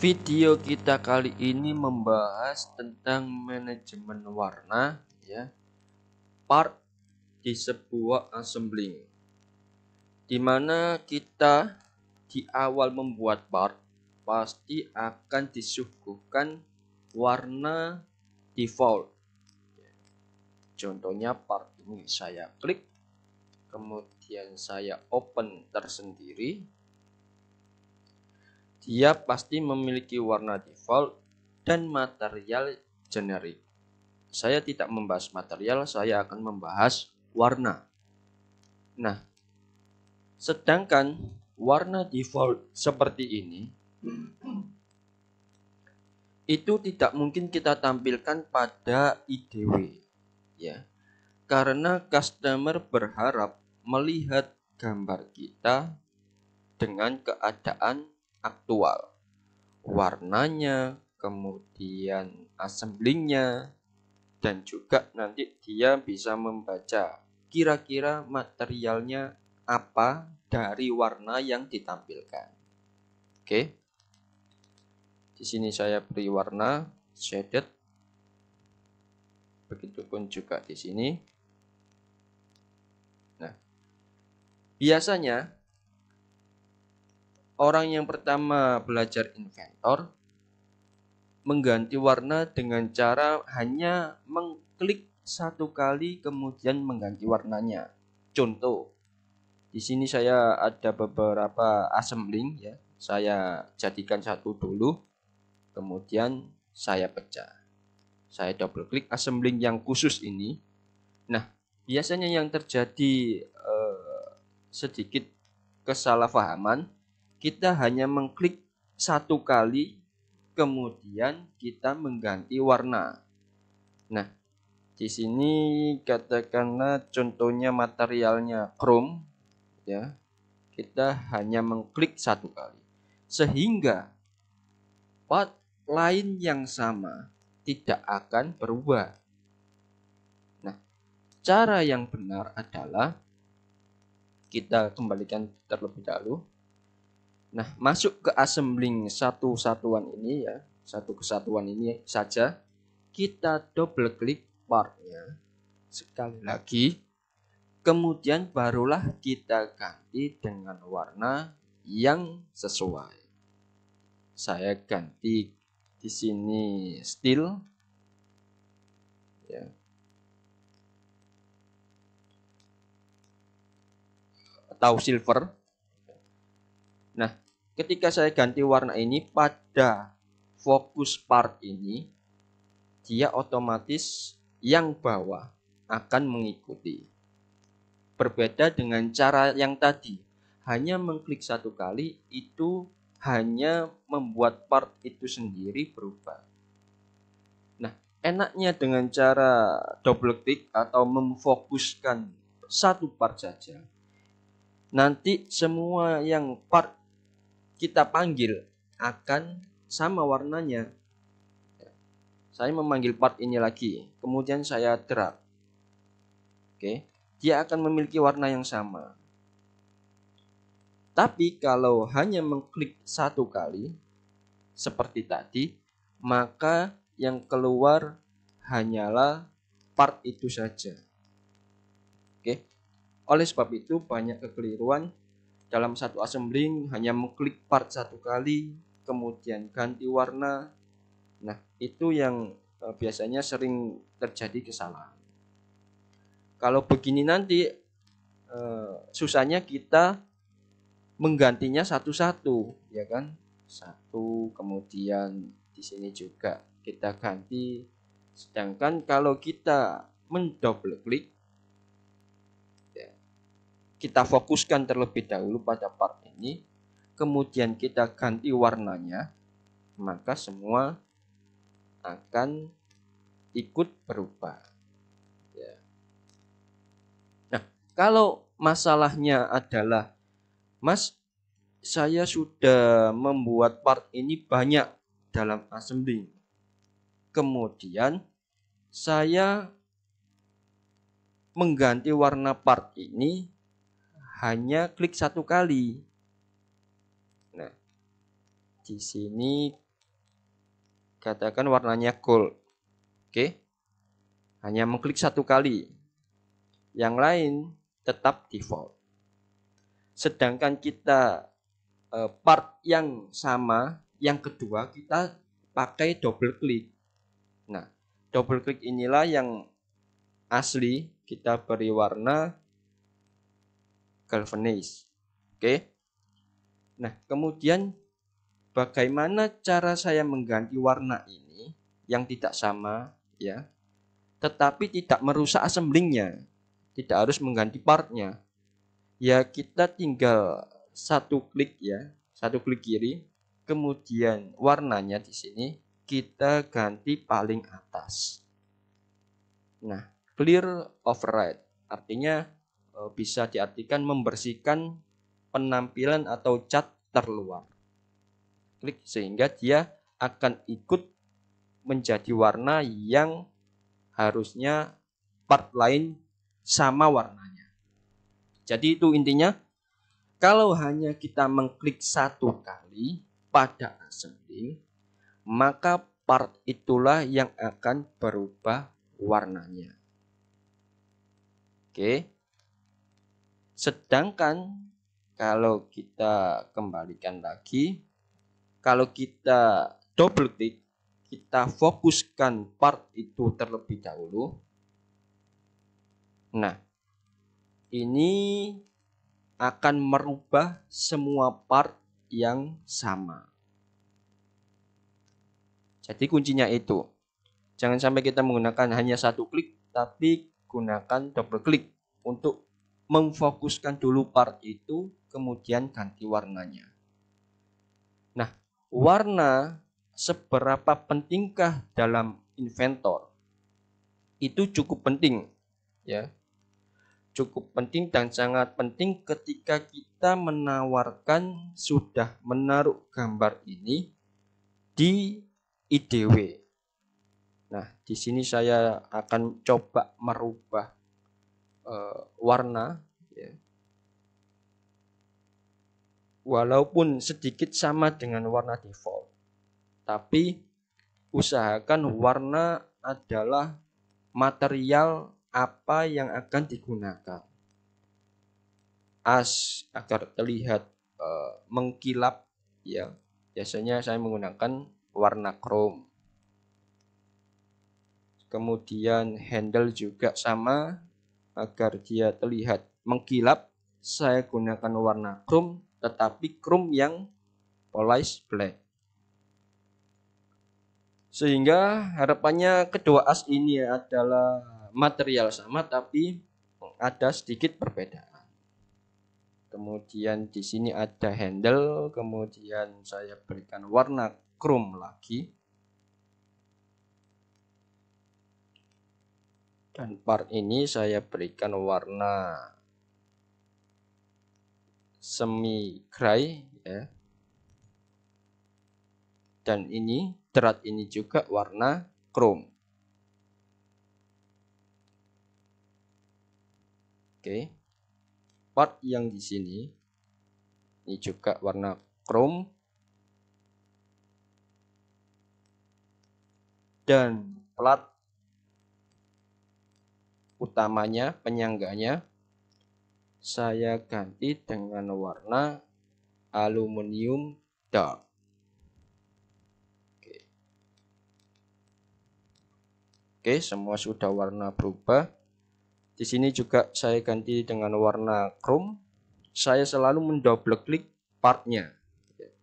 Video kita kali ini membahas tentang manajemen warna ya part di sebuah assembling mana kita di awal membuat part pasti akan disuguhkan warna default contohnya part ini saya klik kemudian saya open tersendiri dia pasti memiliki warna default dan material generik. Saya tidak membahas material, saya akan membahas warna. Nah, sedangkan warna default seperti ini itu tidak mungkin kita tampilkan pada IDW ya karena customer berharap melihat gambar kita dengan keadaan aktual ya. warnanya kemudian assemblingnya dan juga nanti dia bisa membaca kira-kira materialnya apa dari warna yang ditampilkan oke di sini saya beri warna shaded begitupun juga di sini nah biasanya Orang yang pertama belajar inventor mengganti warna dengan cara hanya mengklik satu kali kemudian mengganti warnanya. Contoh, di sini saya ada beberapa assembling ya. Saya jadikan satu dulu, kemudian saya pecah. Saya double klik assembling yang khusus ini. Nah, biasanya yang terjadi eh, sedikit kesalahpahaman kita hanya mengklik satu kali, kemudian kita mengganti warna. Nah, di sini katakanlah contohnya materialnya chrome, ya. Kita hanya mengklik satu kali, sehingga part lain yang sama tidak akan berubah. Nah, cara yang benar adalah kita kembalikan terlebih dahulu Nah, masuk ke assembling satu satuan ini ya, satu kesatuan ini saja, kita double klik partnya sekali lagi. Kemudian barulah kita ganti dengan warna yang sesuai. Saya ganti di sini steel ya. Atau silver Nah, ketika saya ganti warna ini pada fokus part ini, dia otomatis yang bawah akan mengikuti. Berbeda dengan cara yang tadi, hanya mengklik satu kali itu hanya membuat part itu sendiri berubah. Nah, enaknya dengan cara double click atau memfokuskan satu part saja. Nanti semua yang part kita panggil akan sama warnanya. Saya memanggil part ini lagi, kemudian saya drag. Oke, dia akan memiliki warna yang sama. Tapi kalau hanya mengklik satu kali seperti tadi, maka yang keluar hanyalah part itu saja. Oke. Oleh sebab itu banyak kekeliruan dalam satu assembling hanya mengklik part satu kali, kemudian ganti warna. Nah, itu yang e, biasanya sering terjadi kesalahan. Kalau begini nanti e, susahnya kita menggantinya satu-satu, ya kan? Satu, kemudian di sini juga kita ganti. Sedangkan kalau kita mendouble klik kita fokuskan terlebih dahulu pada part ini kemudian kita ganti warnanya maka semua akan ikut berubah ya. nah kalau masalahnya adalah mas saya sudah membuat part ini banyak dalam assembly kemudian saya mengganti warna part ini hanya klik satu kali. Nah, di sini katakan warnanya gold. Oke. Hanya mengklik satu kali. Yang lain tetap default. Sedangkan kita eh, part yang sama yang kedua kita pakai double klik. Nah, double klik inilah yang asli kita beri warna galvanize. Oke. Nah, kemudian bagaimana cara saya mengganti warna ini yang tidak sama ya, tetapi tidak merusak assemblingnya. Tidak harus mengganti partnya. Ya, kita tinggal satu klik ya, satu klik kiri, kemudian warnanya di sini kita ganti paling atas. Nah, clear override artinya Eh, bisa diartikan membersihkan penampilan atau cat terluar. Klik sehingga dia akan ikut menjadi warna yang harusnya part lain sama warnanya. Jadi itu intinya kalau hanya kita mengklik satu kali pada assembly, maka part itulah yang akan berubah warnanya. Oke. Okay. Sedangkan kalau kita kembalikan lagi, kalau kita double klik, kita fokuskan part itu terlebih dahulu. Nah, ini akan merubah semua part yang sama. Jadi kuncinya itu. Jangan sampai kita menggunakan hanya satu klik, tapi gunakan double klik untuk memfokuskan dulu part itu, kemudian ganti warnanya. Nah, warna seberapa pentingkah dalam inventor? Itu cukup penting, ya. Cukup penting dan sangat penting ketika kita menawarkan sudah menaruh gambar ini di IDW. Nah, di sini saya akan coba merubah uh, warna ya. walaupun sedikit sama dengan warna default tapi usahakan warna adalah material apa yang akan digunakan as agar terlihat uh, mengkilap ya biasanya saya menggunakan warna chrome kemudian handle juga sama agar dia terlihat mengkilap saya gunakan warna chrome tetapi chrome yang polished black sehingga harapannya kedua as ini adalah material sama tapi ada sedikit perbedaan kemudian di sini ada handle kemudian saya berikan warna chrome lagi dan part ini saya berikan warna semi gray ya dan ini drat ini juga warna chrome oke part yang di sini ini juga warna chrome dan plat utamanya, penyangganya, saya ganti dengan warna aluminium dark. Oke, Oke semua sudah warna berubah. Di sini juga saya ganti dengan warna chrome. Saya selalu mendouble klik partnya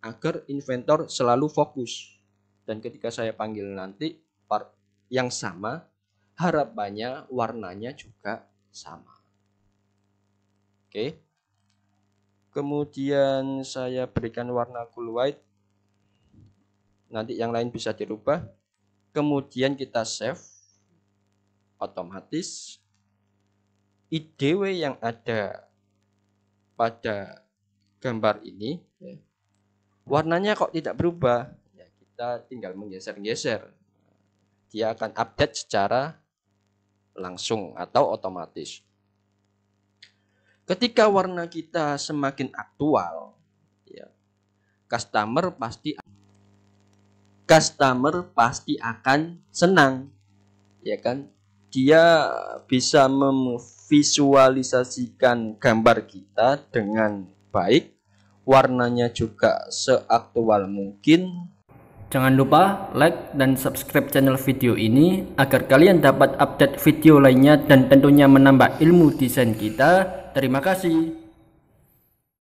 agar inventor selalu fokus. Dan ketika saya panggil nanti part yang sama harapannya warnanya juga sama. Oke. Kemudian saya berikan warna cool white. Nanti yang lain bisa dirubah. Kemudian kita save otomatis IDW yang ada pada gambar ini warnanya kok tidak berubah ya, kita tinggal menggeser-geser dia akan update secara langsung atau otomatis. Ketika warna kita semakin aktual, ya, customer pasti customer pasti akan senang, ya kan? Dia bisa memvisualisasikan gambar kita dengan baik, warnanya juga seaktual mungkin, Jangan lupa like dan subscribe channel video ini agar kalian dapat update video lainnya dan tentunya menambah ilmu desain kita. Terima kasih.